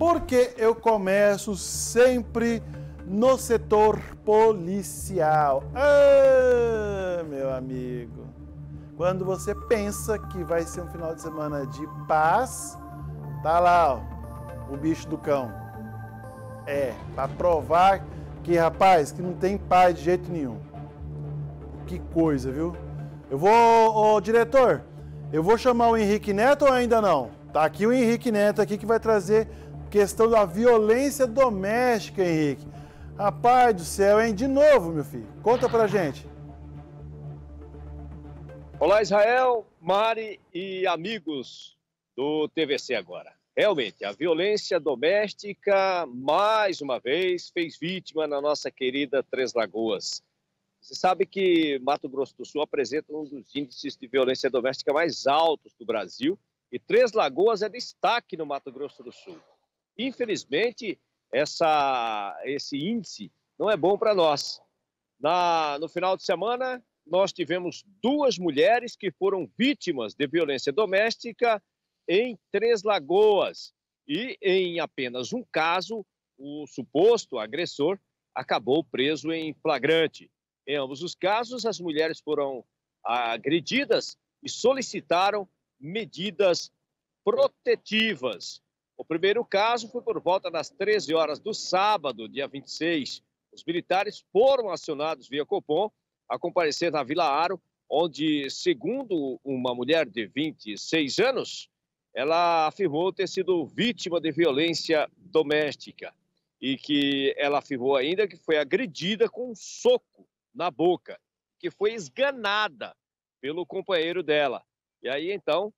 porque eu começo sempre no setor policial. Ah, meu amigo, quando você pensa que vai ser um final de semana de paz, tá lá, ó, o bicho do cão. É, para provar que, rapaz, que não tem paz de jeito nenhum. Que coisa, viu? Eu vou, ô, diretor, eu vou chamar o Henrique Neto ou ainda não? Tá aqui o Henrique Neto aqui que vai trazer questão da violência doméstica, Henrique. Rapaz do céu, hein? De novo, meu filho. Conta pra gente. Olá, Israel, Mari e amigos do TVC agora. Realmente, a violência doméstica, mais uma vez, fez vítima na nossa querida Três Lagoas. Você sabe que Mato Grosso do Sul apresenta um dos índices de violência doméstica mais altos do Brasil e Três Lagoas é destaque no Mato Grosso do Sul. Infelizmente, essa, esse índice não é bom para nós. Na, no final de semana, nós tivemos duas mulheres que foram vítimas de violência doméstica em Três Lagoas. E em apenas um caso, o suposto agressor acabou preso em flagrante. Em ambos os casos, as mulheres foram agredidas e solicitaram medidas protetivas. O primeiro caso foi por volta das 13 horas do sábado, dia 26. Os militares foram acionados via Copom a comparecer na Vila Aro, onde, segundo uma mulher de 26 anos, ela afirmou ter sido vítima de violência doméstica e que ela afirmou ainda que foi agredida com um soco na boca, que foi esganada pelo companheiro dela. E aí então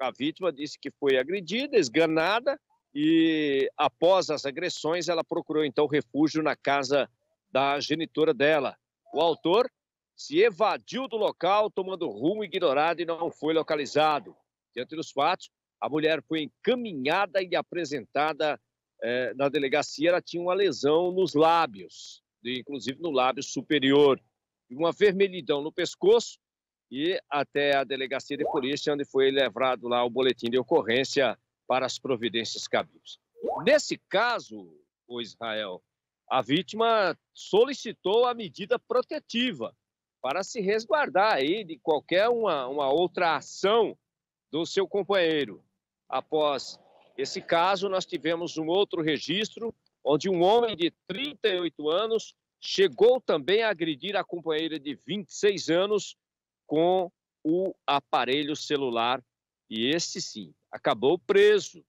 a vítima disse que foi agredida, esganada, e após as agressões, ela procurou então refúgio na casa da genitora dela. O autor se evadiu do local, tomando rumo ignorado e não foi localizado. Diante dos fatos, a mulher foi encaminhada e apresentada eh, na delegacia. Ela tinha uma lesão nos lábios, inclusive no lábio superior, e uma vermelhidão no pescoço e até a delegacia de polícia, onde foi levado lá o boletim de ocorrência para as providências cabíveis. Nesse caso, o Israel, a vítima solicitou a medida protetiva para se resguardar aí de qualquer uma, uma outra ação do seu companheiro. Após esse caso, nós tivemos um outro registro onde um homem de 38 anos chegou também a agredir a companheira de 26 anos com o aparelho celular e este sim acabou preso.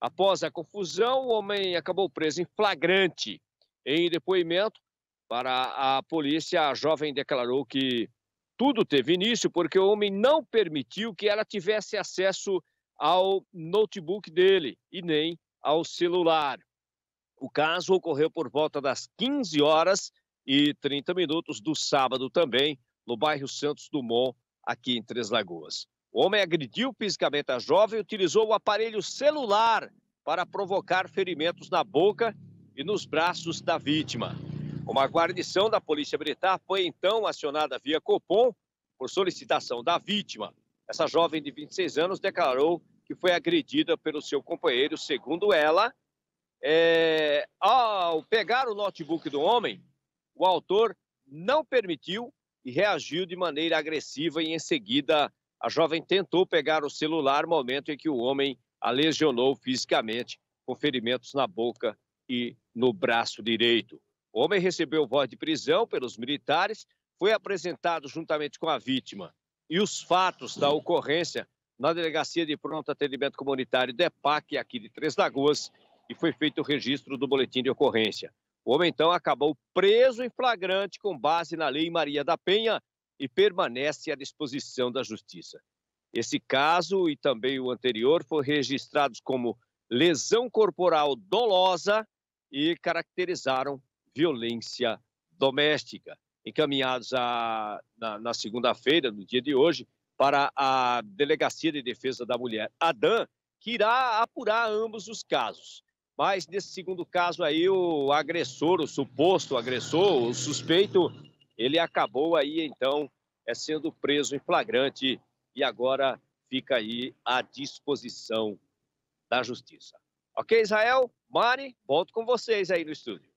Após a confusão, o homem acabou preso em flagrante. Em depoimento para a polícia, a jovem declarou que tudo teve início porque o homem não permitiu que ela tivesse acesso ao notebook dele e nem ao celular. O caso ocorreu por volta das 15 horas e 30 minutos do sábado também, no bairro Santos Dumont, aqui em Três Lagoas. O homem agrediu fisicamente a jovem e utilizou o aparelho celular para provocar ferimentos na boca e nos braços da vítima. Uma guarnição da Polícia Militar foi então acionada via Copom por solicitação da vítima. Essa jovem de 26 anos declarou que foi agredida pelo seu companheiro, segundo ela. É... ao pegar o notebook do homem, o autor não permitiu e reagiu de maneira agressiva e em seguida a jovem tentou pegar o celular no momento em que o homem a lesionou fisicamente, com ferimentos na boca e no braço direito. O homem recebeu voz de prisão pelos militares, foi apresentado juntamente com a vítima e os fatos da ocorrência na Delegacia de Pronto Atendimento Comunitário DEPAC, aqui de Três Lagoas, e foi feito o registro do boletim de ocorrência. O homem então acabou preso em flagrante com base na Lei Maria da Penha e permanece à disposição da Justiça. Esse caso e também o anterior foram registrados como lesão corporal dolosa e caracterizaram violência doméstica. Encaminhados a, na, na segunda-feira, no dia de hoje, para a Delegacia de Defesa da Mulher, ADAM, que irá apurar ambos os casos. Mas nesse segundo caso aí, o agressor, o suposto agressor, o suspeito, ele acabou aí então é sendo preso em flagrante e agora fica aí à disposição da justiça. Ok, Israel? Mari, volto com vocês aí no estúdio.